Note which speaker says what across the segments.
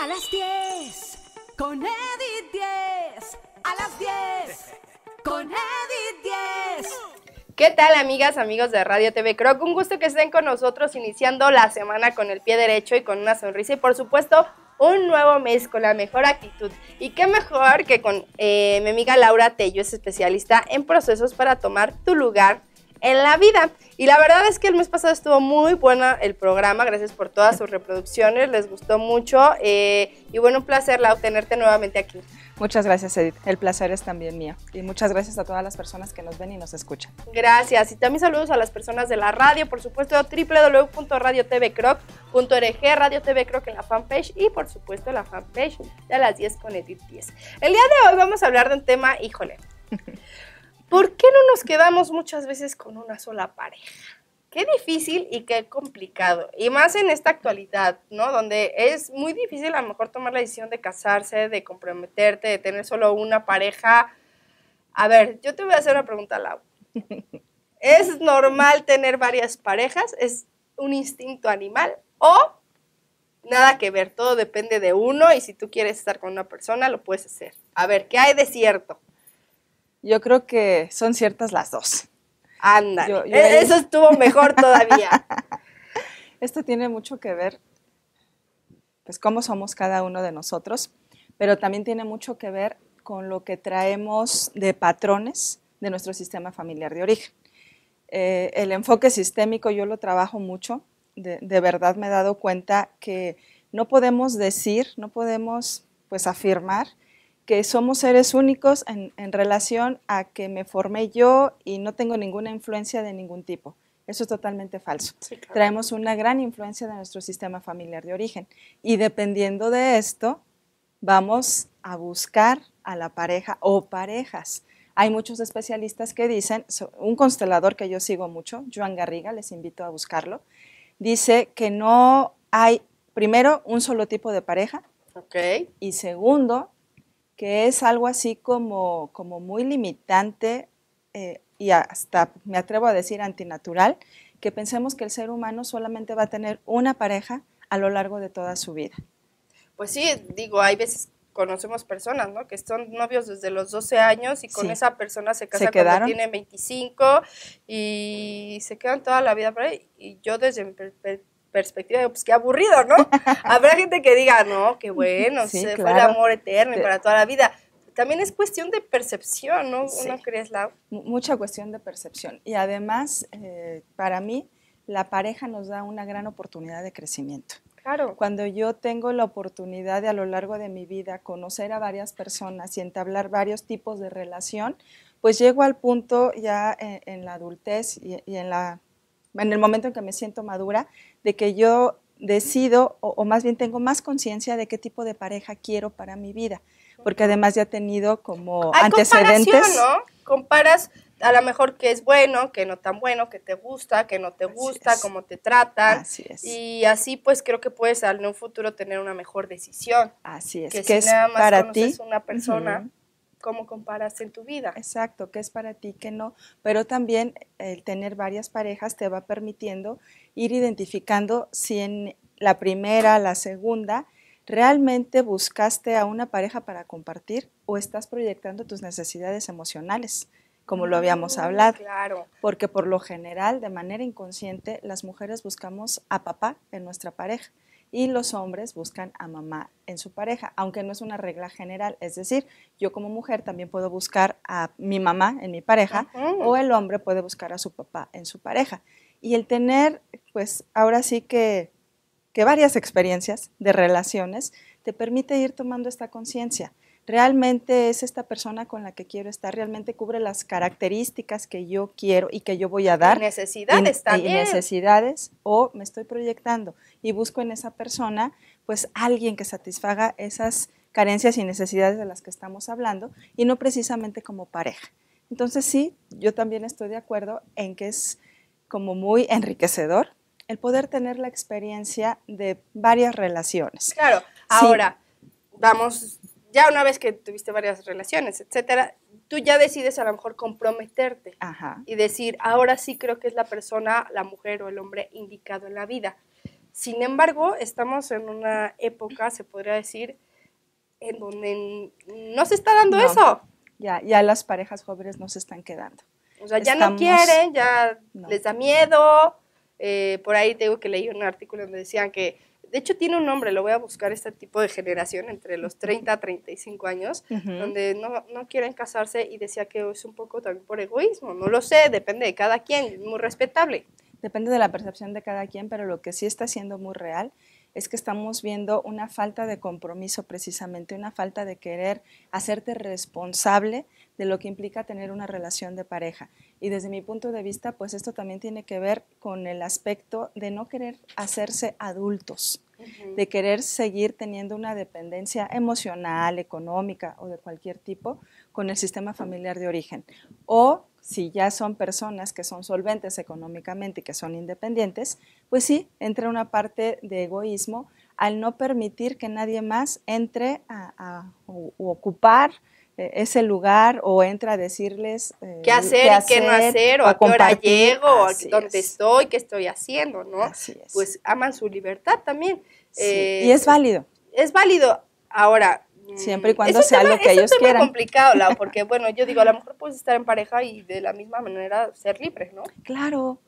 Speaker 1: A las 10 con Edith 10. A las 10 con Edith 10. ¿Qué tal amigas, amigos de Radio TV Croc? Un gusto que estén con nosotros iniciando la semana con el pie derecho y con una sonrisa y por supuesto un nuevo mes con la mejor actitud. Y qué mejor que con eh, mi amiga Laura Tello, es especialista en procesos para tomar tu lugar en la vida. Y la verdad es que el mes pasado estuvo muy buena el programa, gracias por todas sus reproducciones, les gustó mucho eh, y bueno, un placer la obtenerte nuevamente aquí.
Speaker 2: Muchas gracias Edith, el placer es también mío y muchas gracias a todas las personas que nos ven y nos escuchan.
Speaker 1: Gracias y también saludos a las personas de la radio, por supuesto www.radiotvcroc.org, Radio TV en la fanpage y por supuesto la fanpage de las 10 con Edith 10. El día de hoy vamos a hablar de un tema, híjole. ¿Por qué no nos quedamos muchas veces con una sola pareja? Qué difícil y qué complicado. Y más en esta actualidad, ¿no? Donde es muy difícil a lo mejor tomar la decisión de casarse, de comprometerte, de tener solo una pareja. A ver, yo te voy a hacer una pregunta, Lau. ¿Es normal tener varias parejas? ¿Es un instinto animal? ¿O nada que ver, todo depende de uno y si tú quieres estar con una persona, lo puedes hacer. A ver, ¿qué hay de cierto?
Speaker 2: Yo creo que son ciertas las dos.
Speaker 1: ¡Anda! E, eso estuvo mejor todavía.
Speaker 2: Esto tiene mucho que ver, pues, cómo somos cada uno de nosotros, pero también tiene mucho que ver con lo que traemos de patrones de nuestro sistema familiar de origen. Eh, el enfoque sistémico yo lo trabajo mucho, de, de, verdad me he dado cuenta que no podemos decir, no podemos pues afirmar que somos seres únicos en, relación a que me formé yo y no tengo ninguna influencia de ningún tipo. Eso es totalmente falso. Traemos una gran influencia de nuestro sistema familiar de origen. Y dependiendo de esto, vamos a buscar a la pareja o parejas. Hay muchos especialistas que dicen, un constelador que yo sigo mucho, Joan Garriga, les invito a buscarlo, dice que no hay, primero, un solo tipo de pareja. Okay. Y segundo, que es algo así como, como muy limitante eh, y hasta, me atrevo a decir, antinatural, que pensemos que el ser humano solamente va a tener una pareja a lo largo de toda su vida.
Speaker 1: Pues sí, digo, hay veces conocemos personas, ¿no? Que son novios desde los 12 años y con esa persona se casan cuando tienen 25 y se quedan toda la vida por ahí. Y yo desde mi perspectiva, perspectiva, pues qué aburrido, ¿no? Habrá gente que diga, no, qué bueno, si se fue el amor eterno y para toda la vida. También es cuestión de percepción, ¿no? ¿Uno crees, Lau?
Speaker 2: Mucha cuestión de percepción. Y además, eh, para mí, la pareja nos da una gran oportunidad de crecimiento. Claro. Cuando yo tengo la oportunidad de a lo largo de mi vida conocer a varias personas y entablar varios tipos de relación, pues llego al punto ya eh, en, la adultez y en la en el momento en que me siento madura, de que yo decido, o, más bien tengo más conciencia de qué tipo de pareja quiero para mi vida, porque además ya he tenido como antecedentes. ¿no?
Speaker 1: Comparas a lo mejor que es bueno, que no tan bueno, que te gusta, que no te gusta, cómo te tratan. Así es. Y así pues creo que puedes en un futuro tener una mejor decisión. Así es. Que, es más para ti. una persona
Speaker 2: cómo comparas en tu vida. Exacto, qué es para ti, que no. Pero también el tener varias parejas te va permitiendo ir identificando si en la primera, la segunda, realmente buscaste a una pareja para compartir o estás proyectando tus necesidades emocionales como lo habíamos ah, hablado. Claro. Porque por lo general, de manera inconsciente, las mujeres buscamos a papá en nuestra pareja y los hombres buscan a mamá en su pareja, aunque no es una regla general. Es decir, yo como mujer también puedo buscar a mi mamá en mi pareja o el hombre puede buscar a su papá en su pareja. Y el tener, pues ahora sí que, que varias experiencias de relaciones te permite ir tomando esta conciencia realmente es esta persona con la que quiero estar, realmente cubre las características que yo quiero y que yo voy a dar. necesidades también. necesidades, o me estoy proyectando y busco en esa persona, pues alguien que satisfaga esas carencias y necesidades de las que estamos hablando, y no precisamente como pareja. Entonces sí, yo también estoy de acuerdo en que es como muy enriquecedor el poder tener la experiencia de varias relaciones.
Speaker 1: Claro, ahora
Speaker 2: vamos
Speaker 1: ya una vez que tuviste varias relaciones, etcétera, tú ya decides a lo mejor comprometerte y decir, ahora sí creo que es la persona, la mujer o el hombre indicado en la vida. Sin embargo, estamos en una época, se podría decir, en donde no se está dando eso.
Speaker 2: Ya, ya las parejas jóvenes no se están quedando. O sea, ya no quieren,
Speaker 1: ya les da miedo. Eh, por ahí tengo que leer un artículo donde decían que de hecho tiene un nombre, lo voy a buscar, este tipo de generación entre los 30 a 35 años, donde no, no, quieren casarse y decía que es un poco también por egoísmo, no lo sé, depende de cada quien,
Speaker 2: muy respetable. Depende de la percepción de cada quien, pero lo que sí está siendo muy real es que estamos viendo una falta de compromiso precisamente, una falta de querer hacerte responsable de lo que implica tener una relación de pareja. Y desde mi punto de vista, pues esto también tiene que ver con el aspecto de no querer hacerse adultos, de querer seguir teniendo una dependencia emocional, económica o de cualquier tipo con el sistema familiar de origen. O si ya son personas que son solventes económicamente y que son independientes, pues sí, entra una parte de egoísmo al no permitir que nadie más entre a, ocupar eh, ese lugar o entre a decirles eh, qué, hacer, y qué no hacer o, a qué hora llego, a
Speaker 1: dónde estoy, qué estoy haciendo, ¿no? Pues aman su libertad también. Eh, y es válido. Es válido.
Speaker 2: Ahora, Siempre y cuando sea lo que ellos quieran. Es
Speaker 1: complicado, porque bueno, yo digo, a lo mejor puedes estar en pareja y de la misma manera ser libre ¿no?
Speaker 2: Claro,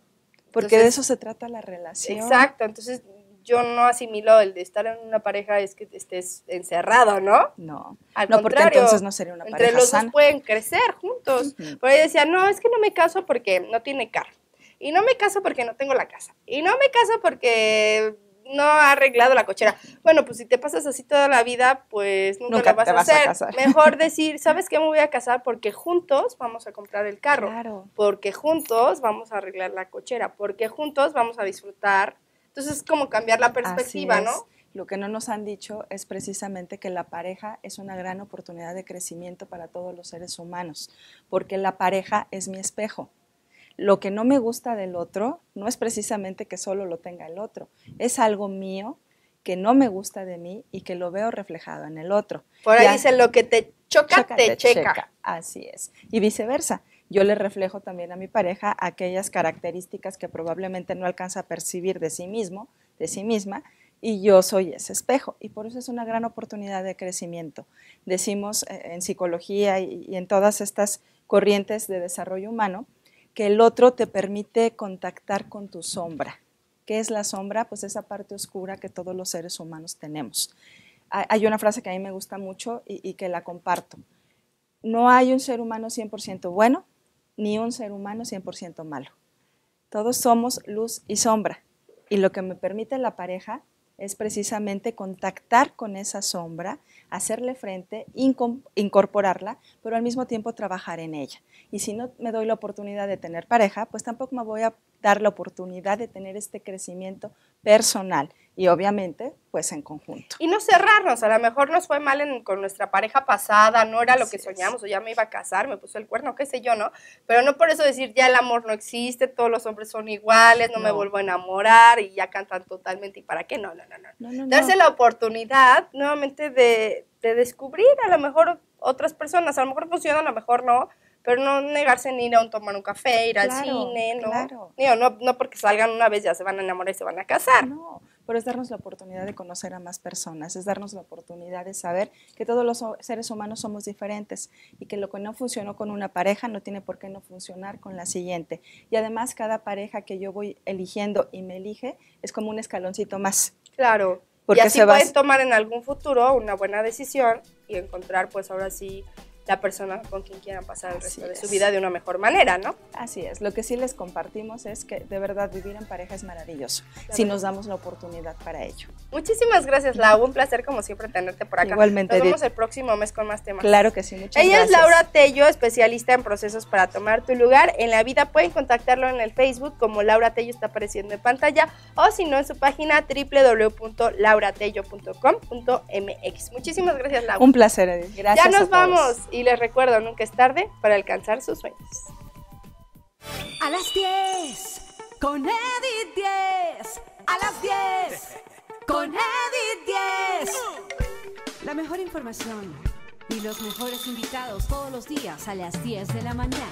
Speaker 2: porque de eso se trata la relación. Exacto,
Speaker 1: entonces yo no asimilo el de estar en una pareja es que estés encerrado, ¿no? No. Al contrario, porque entonces no sería una pareja. Entre los dos pueden crecer juntos. Por ahí decía, no, es que no me caso porque no tiene carro. Y no me caso porque no tengo la casa. Y no me caso porque no ha arreglado la cochera. Bueno, pues si te pasas así toda la vida, pues nunca, vas, te vas, a hacer. Mejor decir, ¿sabes qué? Me voy a casar porque juntos vamos a comprar el carro. Claro. Porque juntos vamos a arreglar la cochera. Porque juntos vamos a disfrutar. Entonces es como cambiar la perspectiva, ¿no?
Speaker 2: Lo que no nos han dicho es precisamente que la pareja es una gran oportunidad de crecimiento para todos los seres humanos, porque la pareja es mi espejo lo que no me gusta del otro no es precisamente que solo lo tenga el otro, es algo mío que no me gusta de mí y que lo veo reflejado en el otro. Por ahí dice, lo que te
Speaker 1: choca, te, checa.
Speaker 2: Así es. Y viceversa yo le reflejo también a mi pareja aquellas características que probablemente no alcanza a percibir de sí mismo, de sí misma, y yo soy ese espejo. Y por eso es una gran oportunidad de crecimiento. Decimos eh, en psicología y en todas estas corrientes de desarrollo humano el otro te permite contactar con tu sombra. ¿Qué es la sombra? Pues esa parte oscura que todos los seres humanos tenemos. Hay una frase que a mí me gusta mucho y, y que la comparto. No hay un ser humano 100% bueno ni un ser humano 100% malo. Todos somos luz y sombra. Y lo que me permite la pareja es precisamente contactar con esa sombra hacerle frente, incorporarla, pero al mismo tiempo trabajar en ella. Y si no me doy la oportunidad de tener pareja, pues tampoco me voy a dar la oportunidad de tener este crecimiento personal y obviamente pues en conjunto.
Speaker 1: Y no cerrarnos, a lo mejor nos fue mal con nuestra pareja pasada, no era lo que soñamos, o ya me iba a casar, me puso el cuerno, qué sé yo, ¿no? Pero no por eso decir ya el amor no existe, todos los hombres son iguales, no, me vuelvo a enamorar y ya cantan totalmente y para qué, no, no, no, no. Darse la oportunidad nuevamente de, de descubrir a lo mejor otras personas, a lo mejor funcionan, a lo mejor no, pero no negarse ni ir a un, tomar un café, ir al cine, ¿no? Claro. no, no porque salgan una vez ya se van a enamorar y se van a casar. No,
Speaker 2: pero es darnos la oportunidad de conocer a más personas, es darnos la oportunidad de saber que todos los seres humanos somos diferentes y que lo que no funcionó con una pareja no tiene por qué no funcionar con la siguiente. Y además cada pareja que yo voy eligiendo y me elige es como un escaloncito más. Claro. Porque y así se puedes tomar en
Speaker 1: algún futuro una buena decisión y encontrar pues ahora sí la persona con quien quieran pasar el resto de su vida de una mejor manera,
Speaker 2: ¿no? Así es, lo que sí les compartimos es que de verdad vivir en pareja es maravilloso, si nos damos la oportunidad para ello. Muchísimas gracias, Lau, un placer
Speaker 1: como siempre tenerte por acá. Igualmente. Nos vemos el próximo mes con más temas. Claro que sí, muchas gracias. Ella es Laura Tello, especialista en procesos para tomar tu lugar en la vida. Pueden contactarlo en el Facebook como Laura Tello está apareciendo en pantalla o si no en su página www.lauratello.com.mx. Muchísimas gracias, Lau. Un placer, Edith. Gracias. Ya nos vamos y les recuerdo, nunca es tarde para alcanzar sus sueños.
Speaker 2: A las 10 con Edit 10. A las 10 con Edit
Speaker 1: 10. La mejor información y los mejores invitados todos los días a las 10 de la mañana.